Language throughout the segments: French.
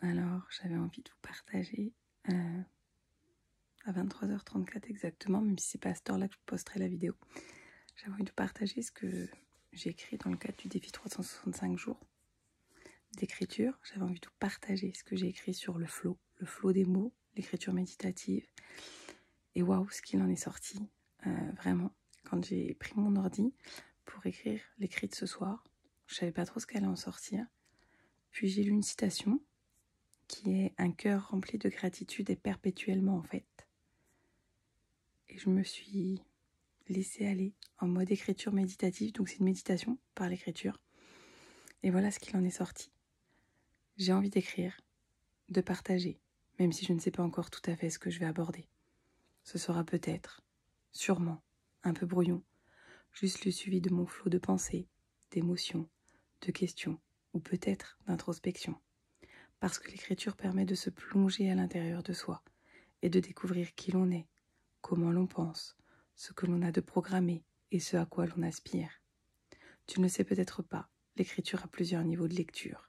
alors j'avais envie de vous partager euh, à 23h34 exactement, même si c'est pas à cette heure-là que je posterai la vidéo. J'avais envie de partager ce que j'ai écrit dans le cadre du défi 365 jours d'écriture. J'avais envie de vous partager ce que j'ai écrit sur le flow, le flow des mots, l'écriture méditative. Et waouh, ce qu'il en est sorti, euh, vraiment. Quand j'ai pris mon ordi pour écrire l'écrit de ce soir, je savais pas trop ce qu'elle allait en sortir. Puis j'ai lu une citation qui est un cœur rempli de gratitude et perpétuellement en fait. Et je me suis laissée aller en mode écriture méditative, donc c'est une méditation par l'écriture. Et voilà ce qu'il en est sorti. J'ai envie d'écrire, de partager, même si je ne sais pas encore tout à fait ce que je vais aborder. Ce sera peut-être, sûrement, un peu brouillon, juste le suivi de mon flot de pensées, d'émotions, de questions, ou peut-être d'introspection parce que l'écriture permet de se plonger à l'intérieur de soi et de découvrir qui l'on est, comment l'on pense, ce que l'on a de programmé et ce à quoi l'on aspire. Tu ne le sais peut-être pas, l'écriture a plusieurs niveaux de lecture.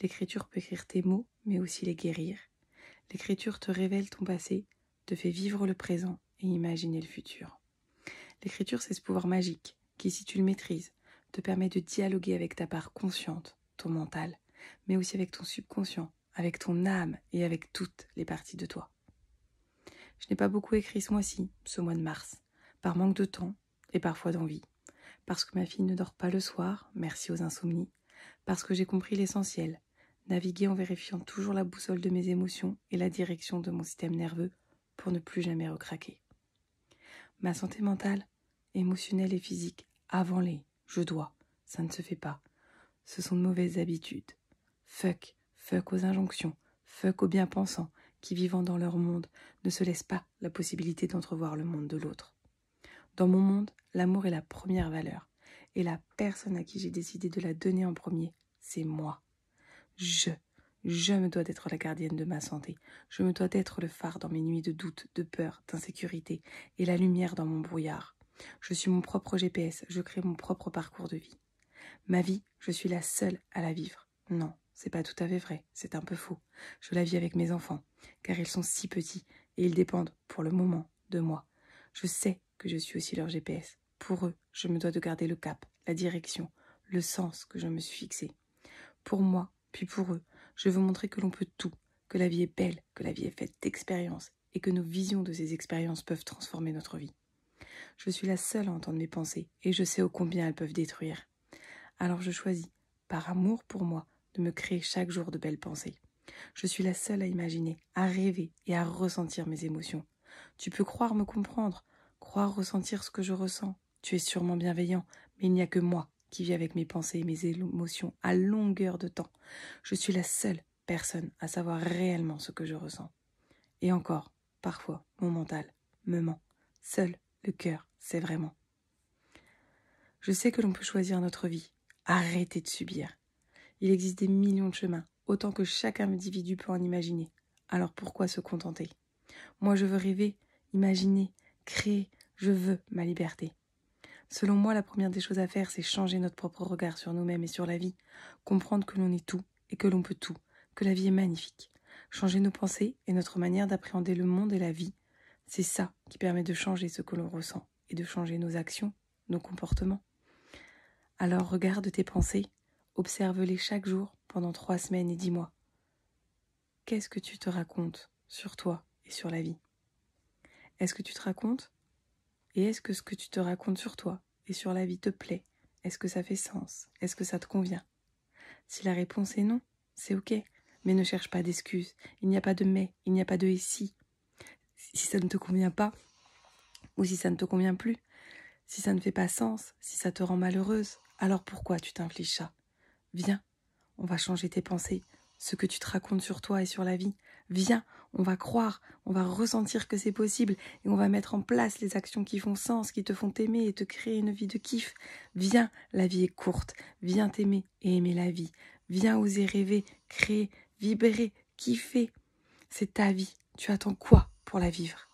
L'écriture peut écrire tes mots, mais aussi les guérir. L'écriture te révèle ton passé, te fait vivre le présent et imaginer le futur. L'écriture, c'est ce pouvoir magique qui, si tu le maîtrises, te permet de dialoguer avec ta part consciente, ton mental, mais aussi avec ton subconscient, avec ton âme et avec toutes les parties de toi. Je n'ai pas beaucoup écrit ce mois-ci, ce mois de mars, par manque de temps et parfois d'envie, parce que ma fille ne dort pas le soir, merci aux insomnies, parce que j'ai compris l'essentiel, naviguer en vérifiant toujours la boussole de mes émotions et la direction de mon système nerveux pour ne plus jamais recraquer. Ma santé mentale, émotionnelle et physique, avant les je dois, ça ne se fait pas. Ce sont de mauvaises habitudes. Fuck, fuck aux injonctions, fuck aux bien-pensants, qui, vivant dans leur monde, ne se laissent pas la possibilité d'entrevoir le monde de l'autre. Dans mon monde, l'amour est la première valeur, et la personne à qui j'ai décidé de la donner en premier, c'est moi. Je, je me dois d'être la gardienne de ma santé, je me dois d'être le phare dans mes nuits de doute, de peur, d'insécurité, et la lumière dans mon brouillard. Je suis mon propre GPS, je crée mon propre parcours de vie. Ma vie, je suis la seule à la vivre. Non, c'est pas tout à fait vrai, c'est un peu faux. Je la vis avec mes enfants, car ils sont si petits et ils dépendent, pour le moment, de moi. Je sais que je suis aussi leur GPS. Pour eux, je me dois de garder le cap, la direction, le sens que je me suis fixé. Pour moi, puis pour eux, je veux montrer que l'on peut tout, que la vie est belle, que la vie est faite d'expériences et que nos visions de ces expériences peuvent transformer notre vie. Je suis la seule à entendre mes pensées et je sais ô combien elles peuvent détruire. Alors je choisis, par amour pour moi, de me créer chaque jour de belles pensées. Je suis la seule à imaginer, à rêver et à ressentir mes émotions. Tu peux croire me comprendre, croire ressentir ce que je ressens. Tu es sûrement bienveillant, mais il n'y a que moi qui vis avec mes pensées et mes émotions à longueur de temps. Je suis la seule personne à savoir réellement ce que je ressens. Et encore, parfois, mon mental me ment. Seul le cœur sait vraiment. Je sais que l'on peut choisir notre vie, arrêter de subir, il existe des millions de chemins, autant que chaque individu peut en imaginer. Alors pourquoi se contenter Moi je veux rêver, imaginer, créer, je veux ma liberté. Selon moi, la première des choses à faire, c'est changer notre propre regard sur nous-mêmes et sur la vie, comprendre que l'on est tout et que l'on peut tout, que la vie est magnifique. Changer nos pensées et notre manière d'appréhender le monde et la vie, c'est ça qui permet de changer ce que l'on ressent et de changer nos actions, nos comportements. Alors regarde tes pensées, Observe-les chaque jour pendant trois semaines et dis-moi qu'est-ce que tu te racontes sur toi et sur la vie Est-ce que tu te racontes Et est-ce que ce que tu te racontes sur toi et sur la vie te plaît Est-ce que ça fait sens Est-ce que ça te convient Si la réponse est non, c'est ok, mais ne cherche pas d'excuses. Il n'y a pas de mais, il n'y a pas de et si. Si ça ne te convient pas, ou si ça ne te convient plus, si ça ne fait pas sens, si ça te rend malheureuse, alors pourquoi tu t'infliges ça Viens, on va changer tes pensées, ce que tu te racontes sur toi et sur la vie. Viens, on va croire, on va ressentir que c'est possible et on va mettre en place les actions qui font sens, qui te font aimer et te créer une vie de kiff. Viens, la vie est courte, viens t'aimer et aimer la vie. Viens oser rêver, créer, vibrer, kiffer. C'est ta vie, tu attends quoi pour la vivre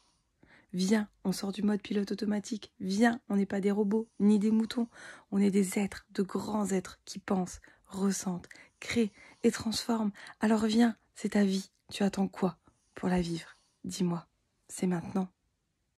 Viens, on sort du mode pilote automatique. Viens, on n'est pas des robots ni des moutons, on est des êtres, de grands êtres qui pensent, ressente, crée et transforme, Alors viens, c'est ta vie. Tu attends quoi pour la vivre Dis-moi, c'est maintenant.